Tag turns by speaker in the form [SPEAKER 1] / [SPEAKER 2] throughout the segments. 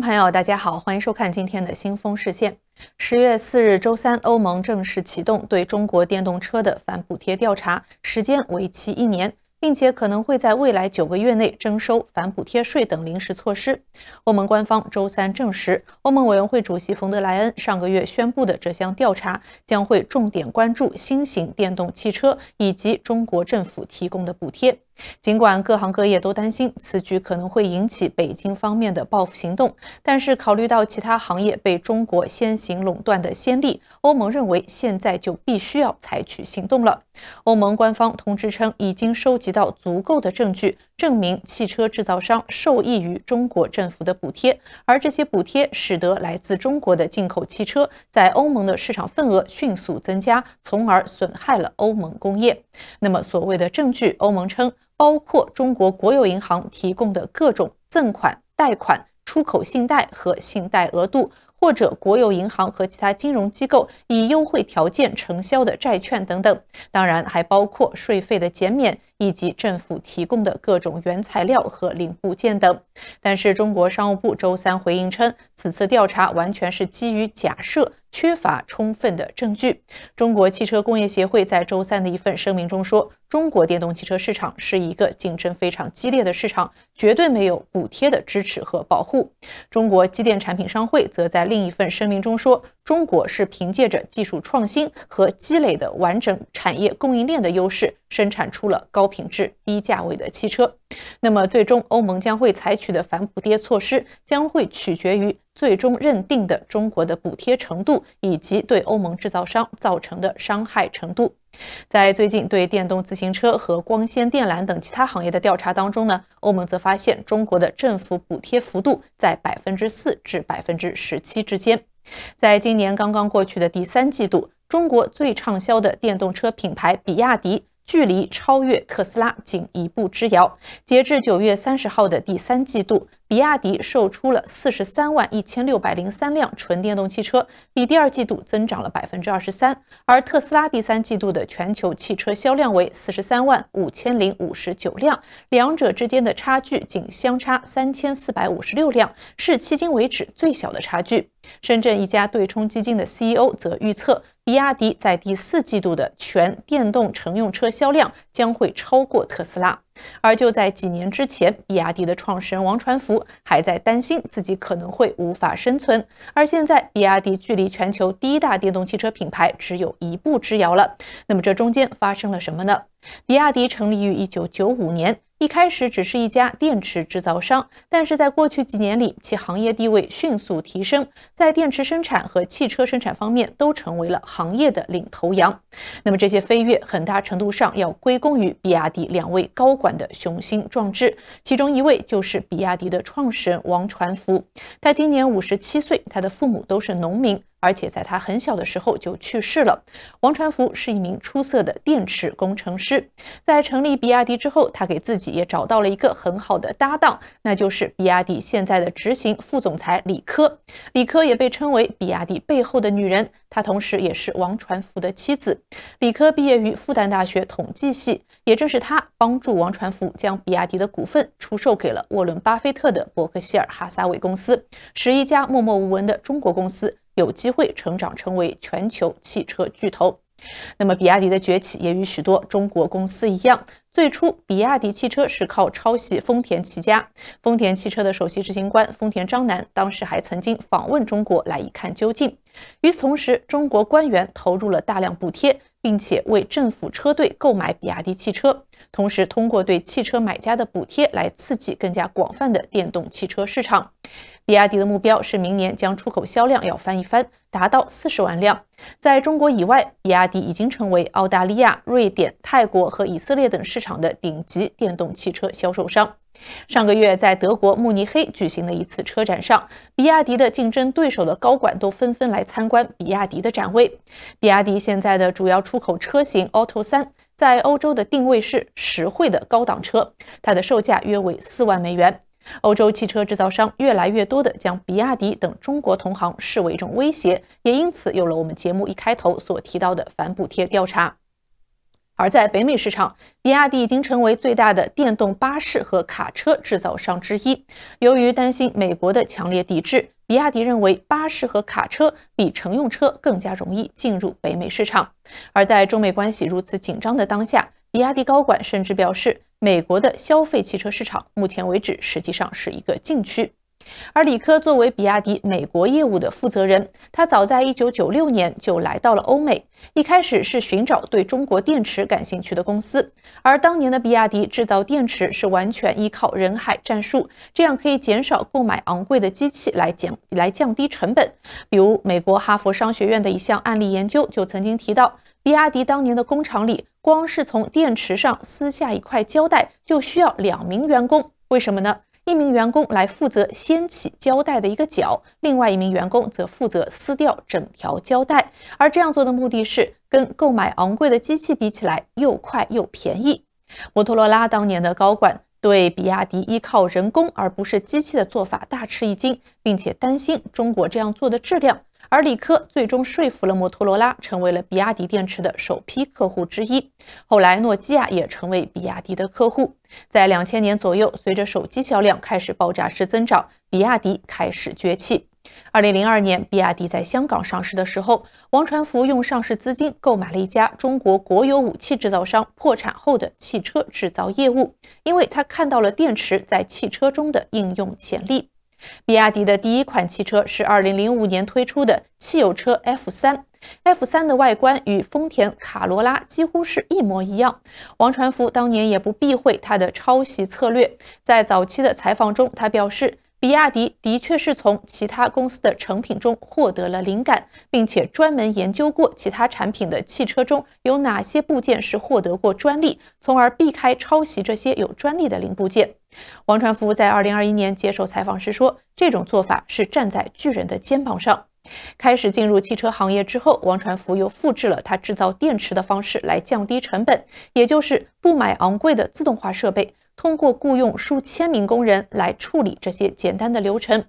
[SPEAKER 1] 朋友，大家好，欢迎收看今天的《新风视线》。十月四日周三，欧盟正式启动对中国电动车的反补贴调查，时间为期一年，并且可能会在未来九个月内征收反补贴税等临时措施。欧盟官方周三证实，欧盟委员会主席冯德莱恩上个月宣布的这项调查将会重点关注新型电动汽车以及中国政府提供的补贴。尽管各行各业都担心此举可能会引起北京方面的报复行动，但是考虑到其他行业被中国先行垄断的先例，欧盟认为现在就必须要采取行动了。欧盟官方通知称，已经收集到足够的证据，证明汽车制造商受益于中国政府的补贴，而这些补贴使得来自中国的进口汽车在欧盟的市场份额迅速增加，从而损害了欧盟工业。那么，所谓的证据，欧盟称。包括中国国有银行提供的各种赠款、贷款、出口信贷和信贷额度，或者国有银行和其他金融机构以优惠条件承销的债券等等。当然，还包括税费的减免以及政府提供的各种原材料和零部件等。但是，中国商务部周三回应称，此次调查完全是基于假设，缺乏充分的证据。中国汽车工业协会在周三的一份声明中说。中国电动汽车市场是一个竞争非常激烈的市场，绝对没有补贴的支持和保护。中国机电产品商会则在另一份声明中说：“中国是凭借着技术创新和积累的完整产业供应链的优势，生产出了高品质、低价位的汽车。那么，最终欧盟将会采取的反补贴措施，将会取决于最终认定的中国的补贴程度以及对欧盟制造商造成的伤害程度。”在最近对电动自行车和光纤电缆等其他行业的调查当中呢，欧盟则发现中国的政府补贴幅度在百分之四至百分之十七之间。在今年刚刚过去的第三季度，中国最畅销的电动车品牌比亚迪距离超越特斯拉仅一步之遥。截至九月三十号的第三季度。比亚迪售出了四十三万一千六百零三辆纯电动汽车，比第二季度增长了百分之二十三。而特斯拉第三季度的全球汽车销量为四十三万五千零五十九辆，两者之间的差距仅相差三千四百五十六辆，是迄今为止最小的差距。深圳一家对冲基金的 CEO 则预测，比亚迪在第四季度的全电动乘用车销量将会超过特斯拉。而就在几年之前，比亚迪的创始人王传福还在担心自己可能会无法生存，而现在，比亚迪距离全球第一大电动汽车品牌只有一步之遥了。那么，这中间发生了什么呢？比亚迪成立于一九九五年。一开始只是一家电池制造商，但是在过去几年里，其行业地位迅速提升，在电池生产和汽车生产方面都成为了行业的领头羊。那么这些飞跃很大程度上要归功于比亚迪两位高管的雄心壮志，其中一位就是比亚迪的创始人王传福，他今年五十七岁，他的父母都是农民。而且在他很小的时候就去世了。王传福是一名出色的电池工程师，在成立比亚迪之后，他给自己也找到了一个很好的搭档，那就是比亚迪现在的执行副总裁李柯。李柯也被称为比亚迪背后的女人，她同时也是王传福的妻子。李科毕业于复旦大学统计系，也正是她帮助王传福将比亚迪的股份出售给了沃伦·巴菲特的伯克希尔·哈撒韦公司，使一家默默无闻的中国公司。有机会成长成为全球汽车巨头。那么，比亚迪的崛起也与许多中国公司一样，最初比亚迪汽车是靠抄袭丰田起家。丰田汽车的首席执行官丰田章男当时还曾经访问中国来一看究竟。与此同时，中国官员投入了大量补贴，并且为政府车队购买比亚迪汽车。同时，通过对汽车买家的补贴来刺激更加广泛的电动汽车市场。比亚迪的目标是明年将出口销量要翻一番，达到四十万辆。在中国以外，比亚迪已经成为澳大利亚、瑞典、泰国和以色列等市场的顶级电动汽车销售商。上个月，在德国慕尼黑举行的一次车展上，比亚迪的竞争对手的高管都纷纷来参观比亚迪的展位。比亚迪现在的主要出口车型 Auto 三。在欧洲的定位是实惠的高档车，它的售价约为四万美元。欧洲汽车制造商越来越多地将比亚迪等中国同行视为一种威胁，也因此有了我们节目一开头所提到的反补贴调查。而在北美市场，比亚迪已经成为最大的电动巴士和卡车制造商之一。由于担心美国的强烈抵制，比亚迪认为巴士和卡车比乘用车更加容易进入北美市场。而在中美关系如此紧张的当下，比亚迪高管甚至表示，美国的消费汽车市场目前为止实际上是一个禁区。而李科作为比亚迪美国业务的负责人，他早在一九九六年就来到了欧美。一开始是寻找对中国电池感兴趣的公司，而当年的比亚迪制造电池是完全依靠人海战术，这样可以减少购买昂贵的机器来减来降低成本。比如美国哈佛商学院的一项案例研究就曾经提到，比亚迪当年的工厂里，光是从电池上撕下一块胶带就需要两名员工，为什么呢？一名员工来负责掀起胶带的一个角，另外一名员工则负责撕掉整条胶带。而这样做的目的是跟购买昂贵的机器比起来，又快又便宜。摩托罗拉当年的高管对比亚迪依靠人工而不是机器的做法大吃一惊，并且担心中国这样做的质量。而李科最终说服了摩托罗拉，成为了比亚迪电池的首批客户之一。后来，诺基亚也成为比亚迪的客户。在两千年左右，随着手机销量开始爆炸式增长，比亚迪开始崛起。二零零二年，比亚迪在香港上市的时候，王传福用上市资金购买了一家中国国有武器制造商破产后的汽车制造业务，因为他看到了电池在汽车中的应用潜力。比亚迪的第一款汽车是2005年推出的汽油车 F 三，F 三的外观与丰田卡罗拉几乎是一模一样。王传福当年也不避讳他的抄袭策略，在早期的采访中，他表示。比亚迪的确是从其他公司的成品中获得了灵感，并且专门研究过其他产品的汽车中有哪些部件是获得过专利，从而避开抄袭这些有专利的零部件。王传福在2021年接受采访时说：“这种做法是站在巨人的肩膀上。”开始进入汽车行业之后，王传福又复制了他制造电池的方式来降低成本，也就是不买昂贵的自动化设备。通过雇佣数千名工人来处理这些简单的流程，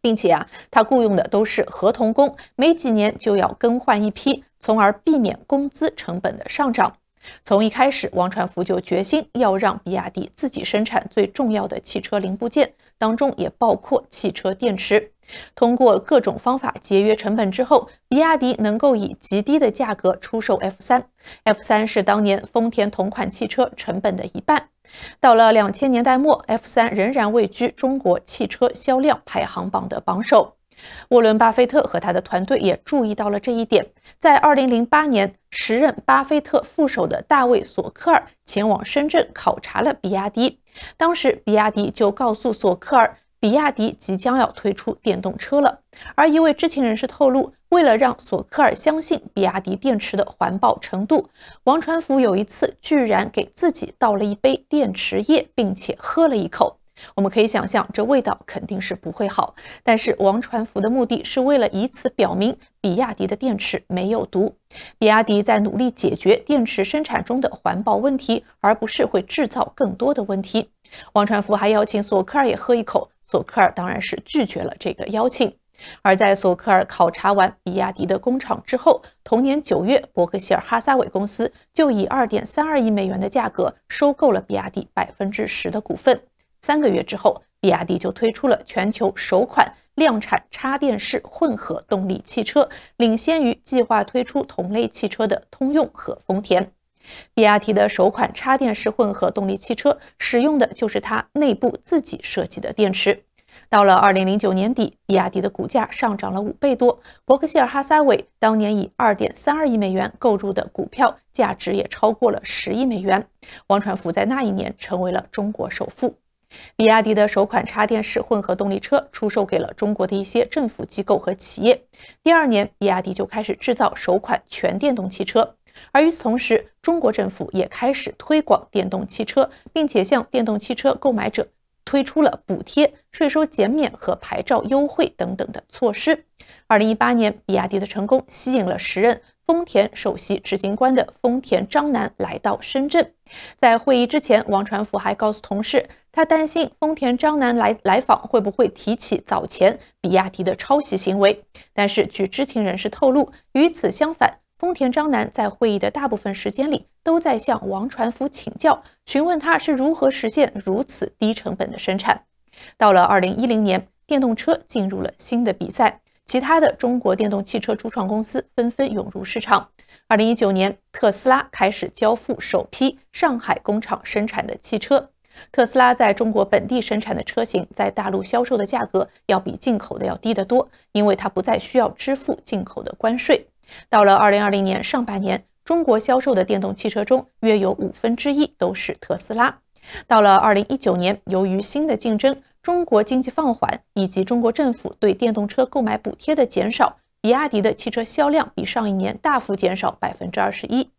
[SPEAKER 1] 并且啊，他雇佣的都是合同工，每几年就要更换一批，从而避免工资成本的上涨。从一开始，王传福就决心要让比亚迪自己生产最重要的汽车零部件。当中也包括汽车电池，通过各种方法节约成本之后，比亚迪能够以极低的价格出售 F 三。F 三是当年丰田同款汽车成本的一半，到了两千年代末，F 三仍然位居中国汽车销量排行榜的榜首。沃伦·巴菲特和他的团队也注意到了这一点。在2008年，时任巴菲特副手的大卫·索克尔前往深圳考察了比亚迪。当时，比亚迪就告诉索克尔，比亚迪即将要推出电动车了。而一位知情人士透露，为了让索克尔相信比亚迪电池的环保程度，王传福有一次居然给自己倒了一杯电池液，并且喝了一口。我们可以想象，这味道肯定是不会好。但是王传福的目的是为了以此表明，比亚迪的电池没有毒。比亚迪在努力解决电池生产中的环保问题，而不是会制造更多的问题。王传福还邀请索克尔也喝一口，索克尔当然是拒绝了这个邀请。而在索克尔考察完比亚迪的工厂之后，同年九月，伯克希尔哈撒韦公司就以二点三二亿美元的价格收购了比亚迪百分之十的股份。三个月之后，比亚迪就推出了全球首款量产插电式混合动力汽车，领先于计划推出同类汽车的通用和丰田。比亚迪的首款插电式混合动力汽车使用的就是它内部自己设计的电池。到了二零零九年底，比亚迪的股价上涨了五倍多，伯克希尔哈撒韦当年以二点三二亿美元购入的股票价值也超过了十亿美元。王传福在那一年成为了中国首富。比亚迪的首款插电式混合动力车出售给了中国的一些政府机构和企业。第二年，比亚迪就开始制造首款全电动汽车。而与此同时，中国政府也开始推广电动汽车，并且向电动汽车购买者推出了补贴、税收减免和牌照优惠等等的措施。二零一八年，比亚迪的成功吸引了时任。丰田首席执行官的丰田章男来到深圳，在会议之前，王传福还告诉同事，他担心丰田章男来来访会不会提起早前比亚迪的抄袭行为。但是据知情人士透露，与此相反，丰田章男在会议的大部分时间里都在向王传福请教，询问他是如何实现如此低成本的生产。到了二零一零年，电动车进入了新的比赛。其他的中国电动汽车初创公司纷纷涌入市场。二零一九年，特斯拉开始交付首批上海工厂生产的汽车。特斯拉在中国本地生产的车型，在大陆销售的价格要比进口的要低得多，因为它不再需要支付进口的关税。到了二零二零年上半年，中国销售的电动汽车中约有五分之一都是特斯拉。到了二零一九年，由于新的竞争。中国经济放缓，以及中国政府对电动车购买补贴的减少，比亚迪的汽车销量比上一年大幅减少百分之二十一，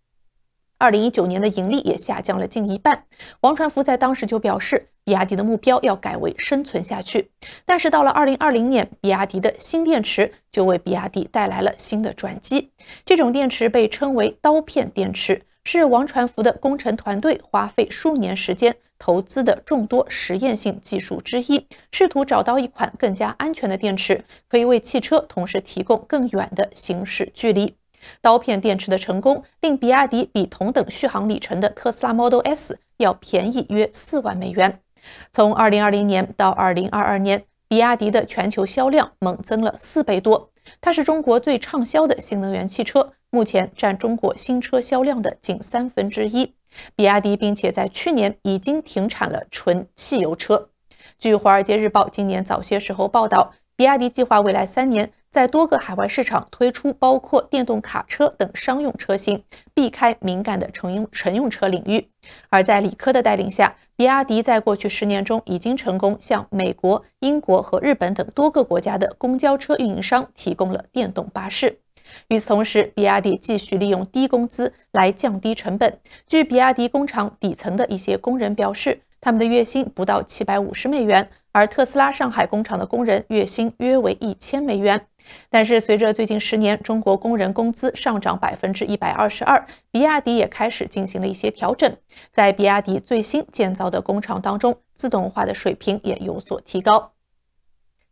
[SPEAKER 1] 二零一九年的盈利也下降了近一半。王传福在当时就表示，比亚迪的目标要改为生存下去。但是到了二零二零年，比亚迪的新电池就为比亚迪带来了新的转机。这种电池被称为刀片电池，是王传福的工程团队花费数年时间。投资的众多实验性技术之一，试图找到一款更加安全的电池，可以为汽车同时提供更远的行驶距离。刀片电池的成功令比亚迪比同等续航里程的特斯拉 Model S 要便宜约四万美元。从2020年到2022年，比亚迪的全球销量猛增了四倍多。它是中国最畅销的新能源汽车，目前占中国新车销量的近三分之一。比亚迪并且在去年已经停产了纯汽油车。据《华尔街日报》今年早些时候报道，比亚迪计划未来三年在多个海外市场推出包括电动卡车等商用车型，避开敏感的乘用乘用车领域。而在李科的带领下，比亚迪在过去十年中已经成功向美国、英国和日本等多个国家的公交车运营商提供了电动巴士。与此同时，比亚迪继续利用低工资来降低成本。据比亚迪工厂底层的一些工人表示，他们的月薪不到七百五十美元，而特斯拉上海工厂的工人月薪约为一千美元。但是，随着最近十年中国工人工资上涨百分之一百二十二，比亚迪也开始进行了一些调整。在比亚迪最新建造的工厂当中，自动化的水平也有所提高。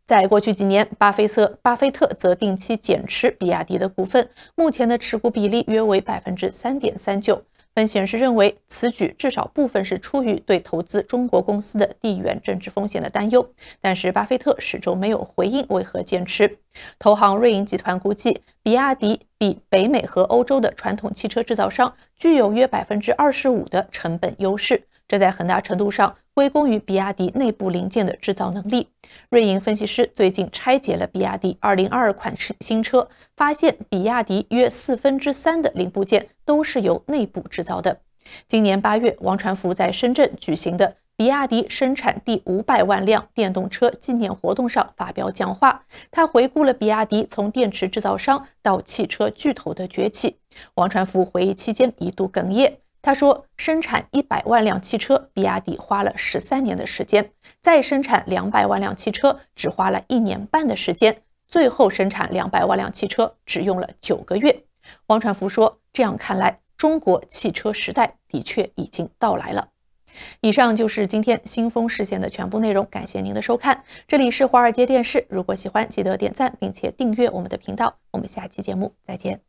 [SPEAKER 1] 在过去几年，巴菲特巴菲特则定期减持比亚迪的股份，目前的持股比例约为百分之三点三九。分析人士认为，此举至少部分是出于对投资中国公司的地缘政治风险的担忧。但是，巴菲特始终没有回应为何减持。投行瑞银集团估计，比亚迪比北美和欧洲的传统汽车制造商具有约百分之二十五的成本优势，这在很大程度上。归功于比亚迪内部零件的制造能力。瑞银分析师最近拆解了比亚迪2022款新车，发现比亚迪约四分之三的零部件都是由内部制造的。今年八月，王传福在深圳举行的比亚迪生产第五百万辆电动车纪念活动上发表讲话，他回顾了比亚迪从电池制造商到汽车巨头的崛起。王传福回忆期间一度哽咽。他说，生产一百万辆汽车，比亚迪花了十三年的时间；再生产两百万辆汽车，只花了一年半的时间；最后生产两百万辆汽车，只用了九个月。王传福说：“这样看来，中国汽车时代的确已经到来了。”以上就是今天新风视线的全部内容，感谢您的收看。这里是华尔街电视，如果喜欢，记得点赞并且订阅我们的频道。我们下期节目再见。